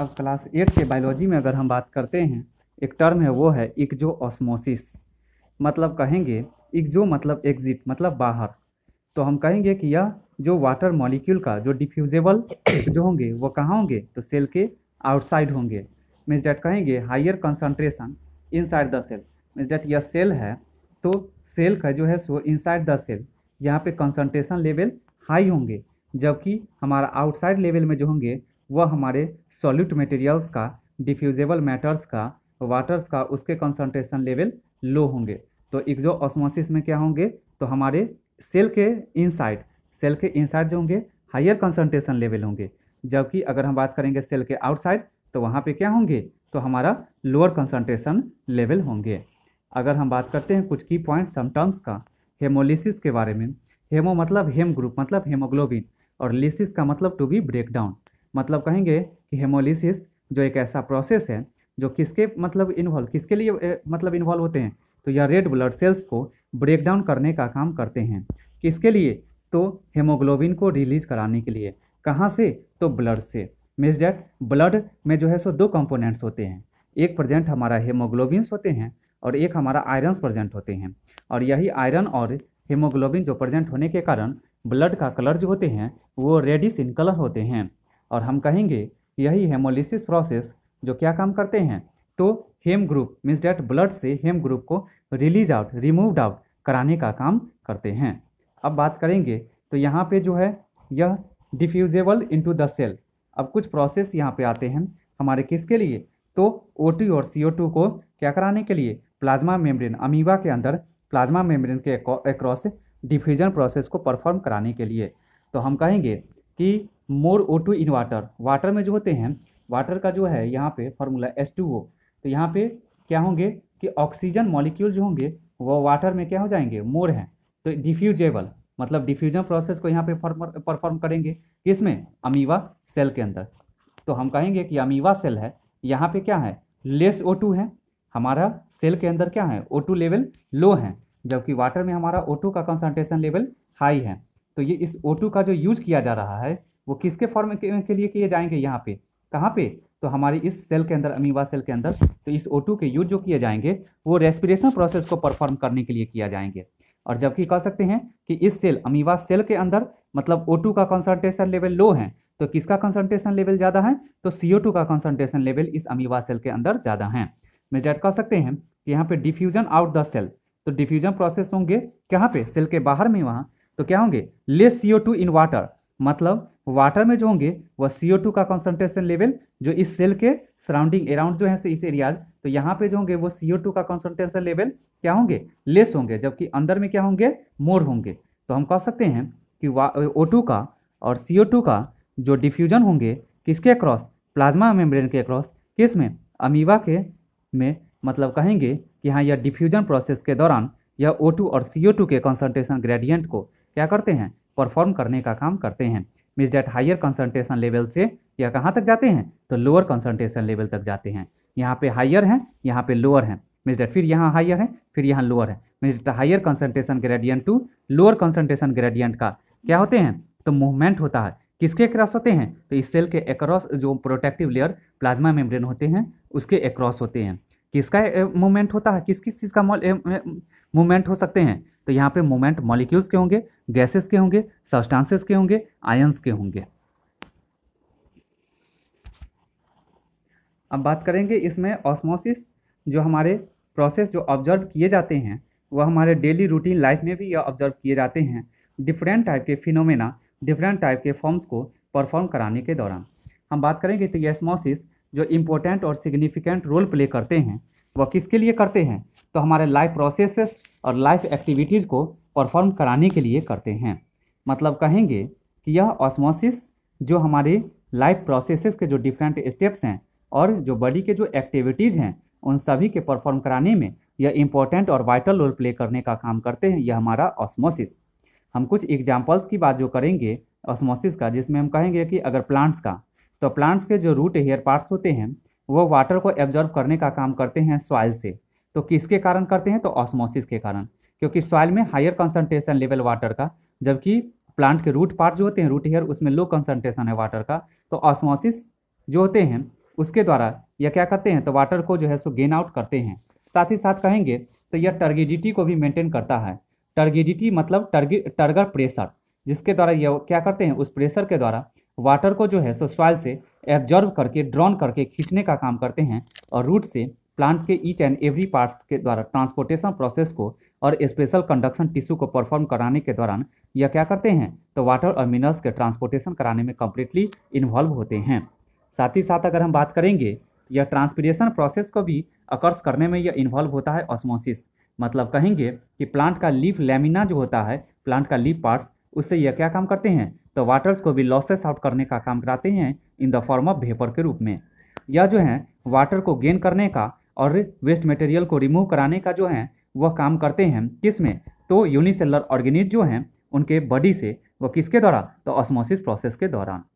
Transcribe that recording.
अब class eight के biology में अगर हम बात करते हैं एक टर्म है वो है इक्जो ऑस्मोसिस मतलब कहेंगे इक्जो मतलब एग्जिट मतलब बाहर तो हम कहेंगे कि यह जो वाटर मॉलिक्यूल का जो डिफ्यूजेबल जो होंगे वो कहाँ होंगे तो सेल के आउटसाइड होंगे मीन्स डेट कहेंगे higher concentration inside the cell means that यह सेल है तो सेल का जो है सो इनसाइड द सेल यहाँ पे कंसनट्रेशन लेवल हाई होंगे जबकि हमारा आउटसाइड लेवल में जो होंगे वह हमारे सॉल्यूट मटेरियल्स का डिफ्यूजेबल मैटर्स का वाटर्स का उसके कंसंट्रेशन लेवल लो होंगे तो एक्जो ऑस्मोसिस में क्या होंगे तो हमारे सेल के इनसाइड सेल के इनसाइड जो होंगे हायर कंसंट्रेशन लेवल होंगे जबकि अगर हम बात करेंगे सेल के आउटसाइड तो वहाँ पे क्या होंगे तो हमारा लोअर कंसंट्रेशन लेवल होंगे अगर हम बात करते हैं कुछ की पॉइंट समटम्स का हेमोलिसिस के बारे में हेमो मतलब हेम ग्रुप मतलब हेमोग्लोबिन और लिसिस का मतलब टू बी ब्रेक डाउन मतलब कहेंगे कि हेमोलिसिस जो एक ऐसा प्रोसेस है जो किसके मतलब इन्वॉल्व किसके लिए मतलब इन्वॉल्व होते हैं तो यह रेड ब्लड सेल्स को ब्रेक डाउन करने का काम करते हैं किसके लिए तो हेमोग्लोबिन को रिलीज कराने के लिए कहाँ से तो ब्लड से मीन्स डैट ब्लड में जो है सो दो कंपोनेंट्स होते हैं एक प्रजेंट हमारा हेमोग्लोबिन्स होते हैं और एक हमारा आयरन्स प्रजेंट होते हैं और यही आयरन और हेमोग्लोबिन जो प्रजेंट होने के कारण ब्लड का कलर जो होते हैं वो रेडिस इन कलर होते हैं और हम कहेंगे कि यही हेमोलिसिस प्रोसेस जो क्या काम करते हैं तो haem group means that blood से हेम ग्रुप को रिलीज आउट रिमूवड आउट कराने का काम करते हैं अब बात करेंगे तो यहाँ पे जो है यह डिफ्यूजेबल इनटू द सेल अब कुछ प्रोसेस यहाँ पे आते हैं हमारे किसके लिए तो ओ और सी को क्या कराने के लिए प्लाज्मा मेम्ब्रेन अमीबा के अंदर प्लाज्मा मेम्ब्रेन के अक्रॉस डिफ्यूजन प्रोसेस को परफॉर्म कराने के लिए तो हम कहेंगे कि more O two in water water में जो होते हैं वाटर का जो है यहाँ पे फार्मूला एस टू ओ तो यहाँ पे क्या होंगे कि ऑक्सीजन मॉलिक्यूल जो होंगे वो वाटर में क्या हो जाएंगे मोर हैं तो डिफ्यूजेबल मतलब डिफ्यूजन प्रोसेस को यहाँ पे परफॉर्म करेंगे किसमें अमीवा सेल के अंदर तो हम कहेंगे कि अमीवा सेल है यहाँ पे क्या है लेस ओ टू है हमारा सेल के अंदर क्या है ओ टू लेवल लो है जबकि वाटर में हमारा ओ टू का कंसनट्रेशन लेवल हाई है तो ये इस O2 का जो यूज किया जा रहा है वो किसके फॉर्म के, के लिए किए जाएंगे यहाँ पे कहाँ पे तो हमारी इस सेल के अंदर अमीबा सेल के अंदर तो इस O2 के यूज जो किए जाएंगे वो रेस्पिरेशन प्रोसेस को परफॉर्म करने के लिए किया जाएंगे और जबकि कह सकते हैं कि इस सेल अमीबा सेल के अंदर मतलब ओ का कंसनट्रेशन लेवल लो है तो किसका कंसंट्रेशन लेवल ज़्यादा है तो सी का कंसनट्रेशन लेवल इस अमीबा सेल के अंदर ज़्यादा है मेजर कह सकते हैं कि यहाँ पे डिफ्यूजन आउट द सेल तो डिफ्यूजन प्रोसेस होंगे कहाँ पे सेल के बाहर में वहाँ तो क्या होंगे लेस सी इन वाटर मतलब वाटर में जो होंगे वह टू का कॉन्सेंट्रेशन लेवल जो इस सेल के सराउंडिंग अराउंड जो है इस एरिया तो यहाँ पे जो होंगे वो टू का कॉन्सेंट्रेशन लेवल क्या होंगे लेस होंगे जबकि अंदर में क्या होंगे मोर होंगे तो हम कह सकते हैं कि टू का और टू का जो डिफ्यूजन होंगे किसके अक्रॉस प्लाज्मा मेम्ब्रेन के अक्रॉस किस में अमीबा के में मतलब कहेंगे कि हाँ यह डिफ्यूजन प्रोसेस के दौरान यह ओ टू और टू के कॉन्सेंट्रेशन ग्रेडियंट को क्या करते हैं परफॉर्म करने का काम करते हैं means that higher concentration level से या कहाँ तक जाते हैं तो लोअर कंसनट्रेशन लेवल तक जाते हैं यहाँ पे हायर है यहाँ पे लोअर है मीन्स डेट फिर यहाँ हायर है फिर यहाँ लोअर है means that higher concentration gradient to lower concentration gradient का क्या होते हैं तो मूवमेंट होता है किसके क्रॉस होते हैं तो इस सेल के एक्रॉस जो प्रोटेक्टिव लेयर प्लाज्मा मेम्ब्रेन होते हैं उसके एक्रॉस होते हैं किसका मूवमेंट होता है किस किस चीज़ का मूवमेंट हो सकते हैं तो यहाँ पे मूवमेंट मॉलिक्यूल्स के होंगे गैसेस के होंगे सब्सटेंसेस के होंगे आयंस के होंगे अब बात करेंगे इसमें ऑस्मोसिस जो हमारे प्रोसेस जो ऑब्जर्व किए जाते हैं वह हमारे डेली रूटीन लाइफ में भी यह ऑब्जर्व किए जाते हैं डिफरेंट टाइप के फिनोमेना डिफरेंट टाइप के फॉर्म्स को परफॉर्म कराने के दौरान हम बात करेंगे तो ये जो इम्पोर्टेंट और सिग्निफिकेंट रोल प्ले करते हैं वह किसके लिए करते हैं तो हमारे लाइफ प्रोसेसेस और लाइफ एक्टिविटीज़ को परफॉर्म कराने के लिए करते हैं मतलब कहेंगे कि यह ऑस्मोसिस जो हमारे लाइफ प्रोसेसेस के जो डिफरेंट स्टेप्स हैं और जो बॉडी के जो एक्टिविटीज़ हैं उन सभी के परफॉर्म कराने में यह इम्पोर्टेंट और वाइटल रोल प्ले करने का काम करते हैं यह हमारा ऑस्मोसिस हम कुछ एग्जाम्पल्स की बात जो करेंगे ऑस्मोसिस का जिसमें हम कहेंगे कि अगर प्लांट्स का तो प्लांट्स के जो रूट हेयर पार्ट्स होते हैं वो वाटर को एब्जॉर्व करने का काम करते हैं सॉइल से तो किसके कारण करते हैं तो ऑस्मोसिस के कारण क्योंकि सॉइल में हायर कंसनट्रेशन लेवल वाटर का जबकि प्लांट के रूट पार्ट जो होते हैं रूट हेयर उसमें लो कंसनट्रेशन है वाटर का तो ऑस्मोसिस जो होते हैं उसके द्वारा यह क्या करते हैं तो वाटर को जो है सो गेन आउट करते हैं साथ ही साथ कहेंगे तो यह टर्गिडिटी को भी मेंटेन करता है टर्गिडिटी मतलब टर्गी टर्गर प्रेशर जिसके द्वारा यह क्या करते हैं उस प्रेशर के द्वारा वाटर को जो है सो सॉइल से एब्जॉर्व करके ड्रॉन करके खींचने का काम करते हैं और रूट से प्लांट के ईच एंड एवरी पार्ट्स के द्वारा ट्रांसपोर्टेशन प्रोसेस को और स्पेशल कंडक्शन टिश्यू को परफॉर्म कराने के दौरान यह क्या करते हैं तो वाटर और मिनरल्स के ट्रांसपोर्टेशन कराने में कम्प्लीटली इन्वॉल्व होते हैं साथ ही साथ अगर हम बात करेंगे यह ट्रांसपीरेशन प्रोसेस को भी अकर्स करने में यह इन्वॉल्व होता है ऑस्मोसिस मतलब कहेंगे कि प्लांट का लीफ लेमिना जो होता है प्लांट का लीफ पार्ट्स उससे यह क्या काम करते हैं तो वाटर्स को भी लॉसेस आउट करने का काम कराते हैं in the form of vapour के रूप में यह जो है वाटर को गेन करने का और वेस्ट मटेरियल को रिमूव कराने का जो है वह काम करते हैं किसमें तो यूनिसेलर ऑर्गेनिज जो हैं उनके बॉडी से वह किसके द्वारा तो ऑस्मोसिस प्रोसेस के दौरान